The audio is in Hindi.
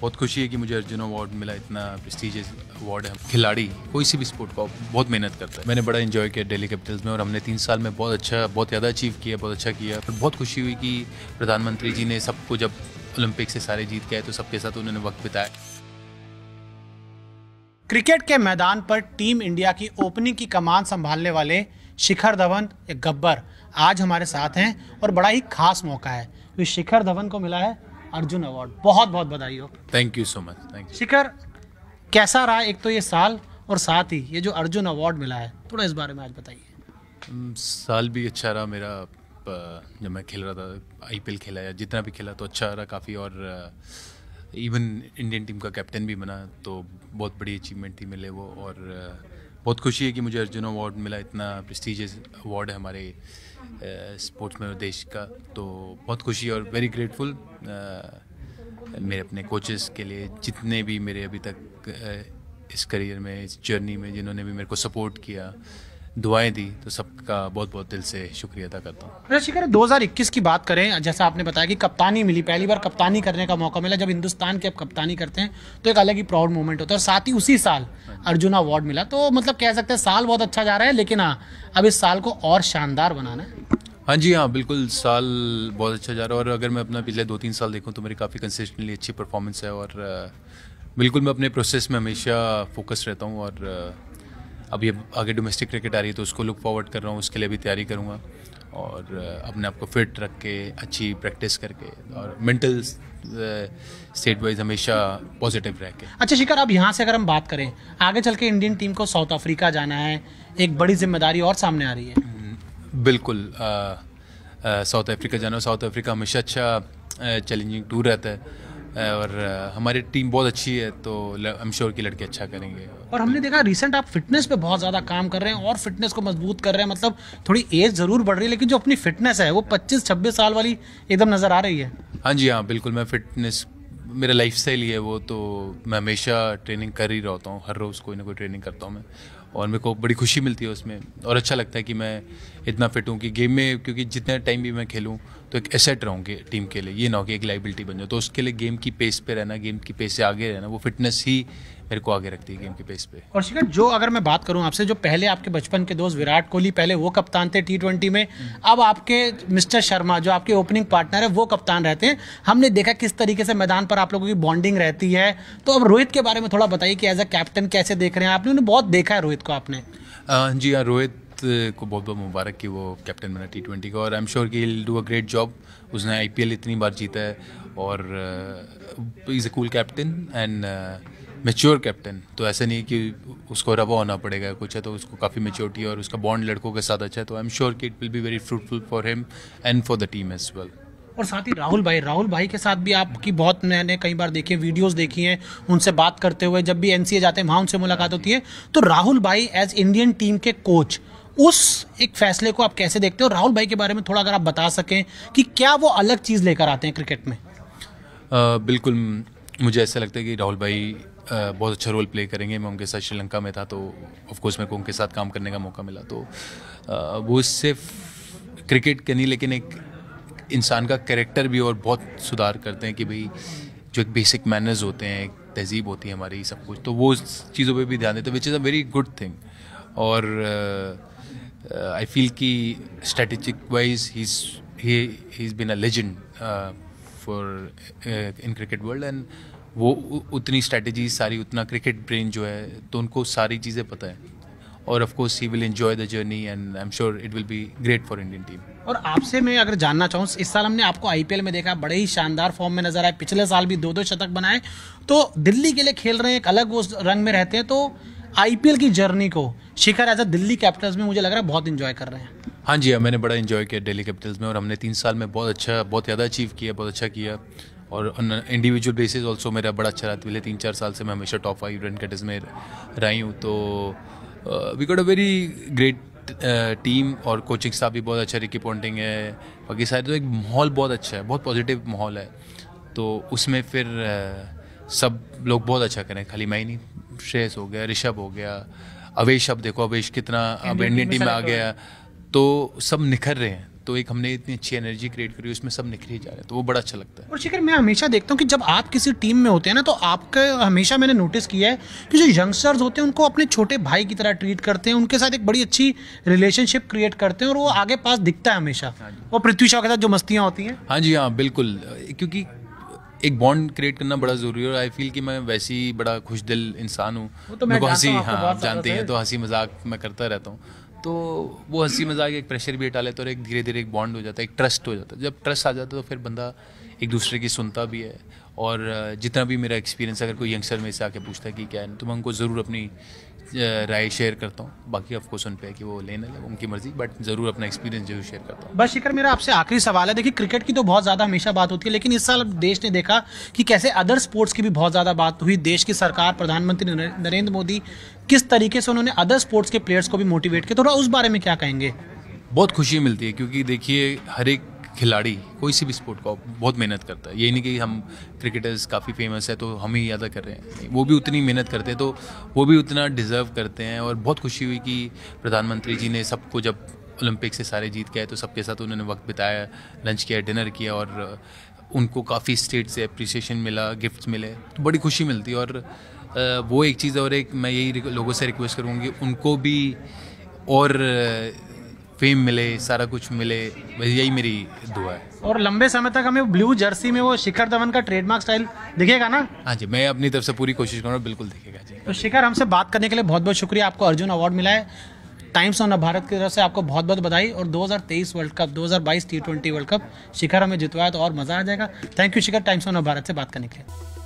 बहुत खुशी है कि मुझे अर्जुन अवार्ड मिला इतना प्रेस्टिजियस अवार्ड है खिलाड़ी कोई सी भी स्पोर्ट को बहुत मेहनत करता है मैंने बड़ा इन्जॉय किया डेली कैपिटल्स में और हमने तीन साल में बहुत अच्छा बहुत ज़्यादा अचीव किया बहुत अच्छा किया और बहुत खुशी हुई कि प्रधानमंत्री जी ने सबको जब ओलंपिक से सारे जीत गए तो सबके साथ उन्होंने वक्त बिताया क्रिकेट के मैदान पर टीम इंडिया की ओपनिंग की कमान संभालने वाले शिखर धवन गब्बर आज हमारे साथ हैं और बड़ा ही खास मौका है तो शिखर धवन को मिला है अर्जुन अवार्ड बहुत बहुत बधाई हो thank you so much thank you Shikhar कैसा रहा एक तो ये साल और साथ ही ये जो अर्जुन अवार्ड मिला है थोड़ा इस बारे में आज बताइए साल भी अच्छा रहा मेरा जब मैं खेल रहा था आईपीएल खेला या जितना भी खेला तो अच्छा रहा काफ़ी और इवन इंडियन टीम का कैप्टन भी बना तो बहुत बड़ी अचीवमेंट थी मिले वो और बहुत खुशी है कि मुझे अर्जुन अवार्ड मिला इतना प्रेस्टीजियस अवार्ड है हमारे स्पोर्ट्स में देश का तो बहुत खुशी और वेरी ग्रेटफुल मेरे अपने कोचेस के लिए जितने भी मेरे अभी तक इस करियर में इस जर्नी में जिन्होंने भी मेरे को सपोर्ट किया दुआएं दी तो सबका बहुत बहुत दिल से शुक्रिया अदा करता हूँ रशिकर दो हज़ार इक्कीस की बात करें जैसा आपने बताया कि कप्तानी मिली पहली बार कप्तानी करने का मौका मिला जब हिंदुस्तान की आप कप्तानी करते हैं तो एक अलग ही प्राउड मोमेंट होता है और साथ ही उसी साल अर्जुन अवार्ड मिला तो मतलब कह सकते हैं साल बहुत अच्छा जा रहा है लेकिन हाँ अब इस साल को और शानदार बनाना है हाँ जी हाँ बिल्कुल साल बहुत अच्छा जा रहा है और अगर मैं अपना पिछले दो तीन साल देखूँ तो मेरी काफ़ी कंसिस्टेंटली अच्छी परफॉर्मेंस है और बिल्कुल मैं अपने प्रोसेस में हमेशा फोकस रहता हूँ और अब ये आगे डोमेस्टिक क्रिकेट आ रही है तो उसको लुक फॉरवर्ड कर रहा हूँ उसके लिए भी तैयारी करूँगा और अपने आप को फिट रख के अच्छी प्रैक्टिस करके और मेंटल स्टेट वाइज हमेशा पॉजिटिव रह के अच्छा शिखर अब यहाँ से अगर हम बात करें आगे चल के इंडियन टीम को साउथ अफ्रीका जाना है एक बड़ी जिम्मेदारी और सामने आ रही है हम्म, बिल्कुल साउथ अफ्रीका जाना साउथ अफ्रीका हमेशा अच्छा चैलेंजिंग टूर रहता है और हमारी टीम बहुत अच्छी है तो आई एम श्योर कि लड़के अच्छा करेंगे और हमने देखा रिसेंट आप फिटनेस पे बहुत ज़्यादा काम कर रहे हैं और फिटनेस को मजबूत कर रहे हैं मतलब थोड़ी एज ज़रूर बढ़ रही है लेकिन जो अपनी फिटनेस है वो 25-26 साल वाली एकदम नज़र आ रही है हाँ जी हाँ बिल्कुल मैं फिटनेस मेरा लाइफ स्टाइल ही है वो तो मैं हमेशा ट्रेनिंग कर ही रहता हूँ हर रोज़ कोई ना कोई ट्रेनिंग करता हूँ मैं और मेरे को बड़ी खुशी मिलती है उसमें और अच्छा लगता है कि मैं इतना फिट हूँ कि गेम में क्योंकि जितना टाइम भी मैं खेलूँ तो एक एसेट रहूँगी टीम के लिए ये ना कि एक लाइबिलिटी बन जाए तो उसके लिए गेम की पेस पे रहना गेम की पेस से आगे रहना वो फिटनेस ही मेरे को आगे रखती है गेम के पेस पे और शिखर जो अगर मैं बात करूं आपसे जो पहले आपके बचपन के दोस्त विराट कोहली पहले वो कप्तान थे टी ट्वेंटी में हम्म। अब आपके मिस्टर शर्मा जो आपके ओपनिंग पार्टनर है वो कप्तान रहते हैं हमने देखा किस तरीके से मैदान पर आप लोगों की बॉन्डिंग रहती है तो अब रोहित के बारे में थोड़ा बताइए कि एज अ कैप्टन कैसे देख रहे हैं आपने उन्हें बहुत देखा है रोहित को आपने जी हाँ रोहित को बहुत बहुत मुबारक कि वो कैप्टन बना टी ट्वेंटी का और आई एम श्योर कि डू अ ग्रेट जॉब उसने आई पी एल इतनी बार जीता है और is a cool captain and mature captain तो ऐसा नहीं कि उसको रवा होना पड़ेगा कुछ है तो उसको काफ़ी मेच्योरिटी और उसका बॉन्ड लड़कों के साथ अच्छा है तो आई एम श्योर कि it will be very fruitful for him and for the team as well और साथ ही राहुल भाई राहुल भाई के साथ भी आपकी बहुत मैंने कई बार देखी है वीडियोस देखी हैं उनसे बात करते हुए जब भी एनसीए जाते हैं वहाँ उनसे मुलाकात होती है तो राहुल भाई एज इंडियन टीम के कोच उस एक फैसले को आप कैसे देखते हो राहुल भाई के बारे में थोड़ा अगर आप बता सकें कि क्या वो अलग चीज़ लेकर आते हैं क्रिकेट में आ, बिल्कुल मुझे ऐसा लगता है कि राहुल भाई आ, बहुत अच्छा रोल प्ले करेंगे मैं उनके साथ श्रीलंका में था तो ऑफकोर्स मेरे को उनके साथ काम करने का मौका मिला तो आ, वो सिर्फ क्रिकेट के नहीं लेकिन एक इंसान का करेक्टर भी और बहुत सुधार करते हैं कि भाई जो एक बेसिक मैनर्स होते हैं एक तहजीब होती है हमारी सब कुछ तो वो चीज़ों पर भी ध्यान देते हैं which is a very good thing और आई फील कि strategic wise he is been a legend for in cricket world and वो उतनी स्ट्रेटजी सारी उतना क्रिकेट ब्रेन जो है तो उनको सारी चीज़ें पता है और of course he will enjoy the journey and I am sure it will be great for Indian team और आपसे मैं अगर जानना चाहूँ इस साल हमने आपको आईपीएल में देखा बड़े ही शानदार फॉर्म में नजर आए पिछले साल भी दो दो शतक बनाए तो दिल्ली के लिए खेल रहे हैं एक अलग वो रंग में रहते हैं तो आईपीएल की जर्नी को Shikhar as a Delhi capitals में मुझे लग रहा है बहुत इन्जॉय कर रहे हैं हाँ जी हाँ, मैंने बड़ा इन्जॉय किया दिल्ली कैपिटल्स में और हमने तीन साल में बहुत अच्छा बहुत ज़्यादा अचीव किया बहुत अच्छा किया और इंडिविजुअल बेसिस ऑल्सो मेरा बड़ा अच्छा रहा पिछले तीन चार साल से मैं हमेशा टॉप फाइव रन कैटर्स में रही हूँ तो we got a very great team और कोचिंग स्टाफ भी बहुत अच्छा रिकी पॉन्टिंग है बाकी सारे तो एक माहौल बहुत अच्छा है बहुत पॉजिटिव माहौल है तो उसमें फिर uh, सब लोग बहुत अच्छा करें खाली मैं ही नहीं श्रेयस हो गया ऋषभ हो गया अवेश अब देखो अवेश कितना हाँ, अब इंडियन टीम में आ गया तो सब निखर रहे हैं तो एक हमने इतनी अच्छी एनर्जी क्रिएट करी उसमें सब निखरे जा रहे हैं तो वो बड़ा अच्छा लगता है और शिखर मैं हमेशा देखता हूँ कि जब आप किसी टीम में होते हैं ना तो आपके हमेशा मैंने नोटिस किया है कि जो यंगस्टर्स होते हैं उनको अपने छोटे भाई की तरह ट्रीट करते हैं उनके साथ एक बड़ी अच्छी रिलेशनशिप क्रिएट करते हैं और वो आगे पास दिखता है हमेशा हाँ और पृथ्वी शाह के साथ जो मस्तियाँ होती हैं हाँ जी हाँ बिल्कुल क्योंकि एक बॉन्ड क्रिएट करना बड़ा ज़रूरी है और आई फील कि मैं वैसे ही बड़ा खुश दिल इंसान हूँ तो मेरे को हंसी हाँ आप जानते हैं तो हंसी मजाक मैं करता रहता हूँ तो वो हंसी मजाक एक प्रेशर भी हटा लेता है और एक धीरे धीरे एक बॉन्ड हो जाता है एक ट्रस्ट हो जाता है जब ट्रस्ट आ जाता है तो फिर बंदा एक दूसरे की सुनता भी है और जितना भी मेरा एक्सपीरियंस अगर कोई यंगस्टर में से आके पूछता है कि क्या है तो मैं उनको ज़रूर अपनी राय शेयर करता हूँ बाकी ऑफ उन पे कि वो लेने लगे उनकी मर्जी बट ज़रूर अपना एक्सपीरियंस जरूर शेयर करता हूँ बस शिखर मेरा आपसे आखिरी सवाल है देखिए क्रिकेट की तो बहुत ज़्यादा हमेशा बात होती है लेकिन इस साल देश ने देखा कि कैसे अदर स्पोर्ट्स की भी बहुत ज़्यादा बात हुई देश की सरकार प्रधानमंत्री नरेंद्र मोदी किस तरीके से उन्होंने अदर स्पोर्ट्स के प्लेयर्स को भी मोटिवेट किया थोड़ा उस बारे में क्या कहेंगे बहुत खुशी मिलती है क्योंकि देखिए हर एक खिलाड़ी कोई सी भी स्पोर्ट का बहुत मेहनत करता है यही नहीं कि हम क्रिकेटर्स काफ़ी फेमस है तो हम ही ज़्यादा कर रहे हैं वो भी उतनी मेहनत करते हैं तो वो भी उतना डिज़र्व करते हैं और बहुत खुशी हुई कि प्रधानमंत्री जी ने सबको जब ओलंपिक से सारे जीत गए तो सबके साथ उन्होंने वक्त बिताया लंच किया डिनर किया और उनको काफ़ी स्टेट से अप्रिसिएशन मिला गिफ्ट मिले तो बड़ी खुशी मिलती और वो एक चीज़ और एक मैं यही लोगों से रिक्वेस्ट करूँगी उनको भी और फेम मिले सारा कुछ मिले बस यही मेरी दुआ है और लंबे समय तक हमें ब्लू जर्सी में वो शिखर धवन का ट्रेडमार्क स्टाइल दिखेगा ना हाँ जी मैं अपनी तरफ से पूरी कोशिश करूँगा बिल्कुल दिखेगा जी तो शिखर हमसे बात करने के लिए बहुत बहुत शुक्रिया आपको अर्जुन अवार्ड मिला है टाइम्स ऑन भारत की तरफ से आपको बहुत बहुत बधाई और 2023 world cup 2022 T twenty world cup Shikhar हमें जितवाया तो और मज़ा आ जाएगा thank you Shikhar times on Bharat से बात करने के लिए